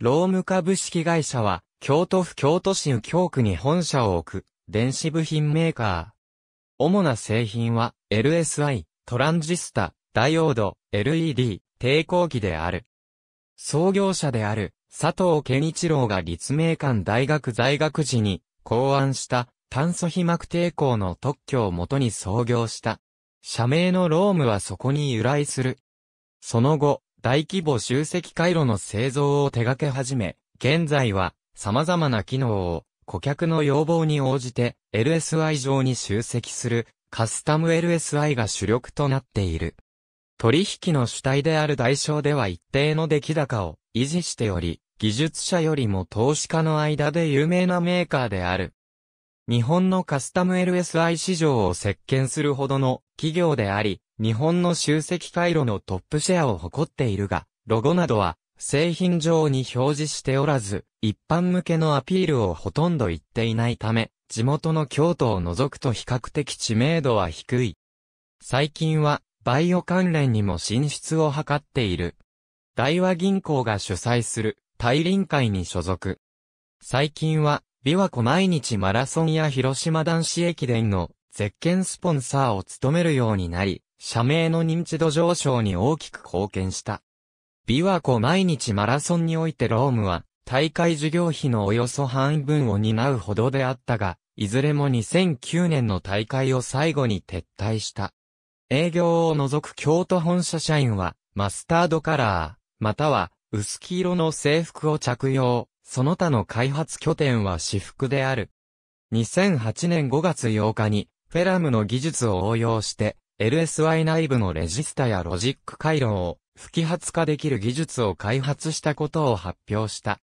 ローム株式会社は、京都府京都市右京区に本社を置く、電子部品メーカー。主な製品は、LSI、トランジスタ、ダイオード、LED、抵抗器である。創業者である、佐藤健一郎が立命館大学在学時に、考案した、炭素被膜抵抗の特許をもとに創業した。社名のロームはそこに由来する。その後、大規模集積回路の製造を手掛け始め、現在は様々な機能を顧客の要望に応じて LSI 上に集積するカスタム LSI が主力となっている。取引の主体である代償では一定の出来高を維持しており、技術者よりも投資家の間で有名なメーカーである。日本のカスタム LSI 市場を席巻するほどの企業であり、日本の集積回路のトップシェアを誇っているが、ロゴなどは製品上に表示しておらず、一般向けのアピールをほとんど言っていないため、地元の京都を除くと比較的知名度は低い。最近は、バイオ関連にも進出を図っている。大和銀行が主催する、大臨会に所属。最近は、琵琶湖毎日マラソンや広島男子駅伝のゼッケンスポンサーを務めるようになり、社名の認知度上昇に大きく貢献した。琵琶湖毎日マラソンにおいてロームは、大会事業費のおよそ半分を担うほどであったが、いずれも2009年の大会を最後に撤退した。営業を除く京都本社社員は、マスタードカラー、または、薄黄色の制服を着用、その他の開発拠点は私服である。2008年5月8日に、フェラムの技術を応用して、LSI 内部のレジスタやロジック回路を不揮発化できる技術を開発したことを発表した。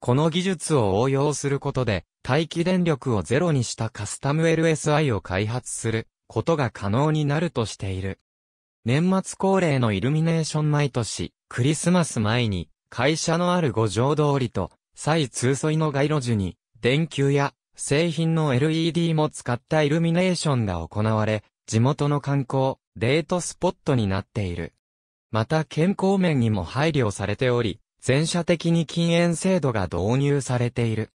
この技術を応用することで、待機電力をゼロにしたカスタム LSI を開発することが可能になるとしている。年末恒例のイルミネーション毎年、クリスマス前に、会社のある五条通りと、再通沿いの街路樹に、電球や製品の LED も使ったイルミネーションが行われ、地元の観光、デートスポットになっている。また健康面にも配慮されており、全社的に禁煙制度が導入されている。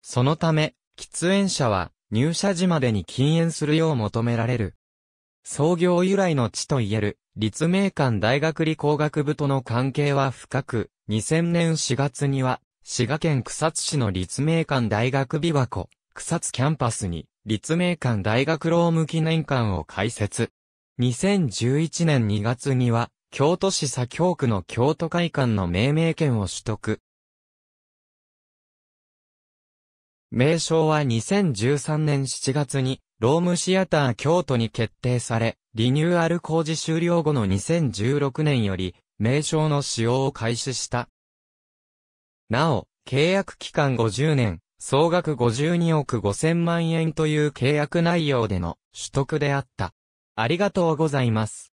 そのため、喫煙者は入社時までに禁煙するよう求められる。創業由来の地といえる、立命館大学理工学部との関係は深く、2000年4月には、滋賀県草津市の立命館大学琵琶湖、草津キャンパスに、立命館大学労務記念館を開設。2011年2月には、京都市左京区の京都会館の命名権を取得。名称は2013年7月に、ロームシアター京都に決定され、リニューアル工事終了後の2016年より、名称の使用を開始した。なお、契約期間50年、総額52億5000万円という契約内容での取得であった。ありがとうございます。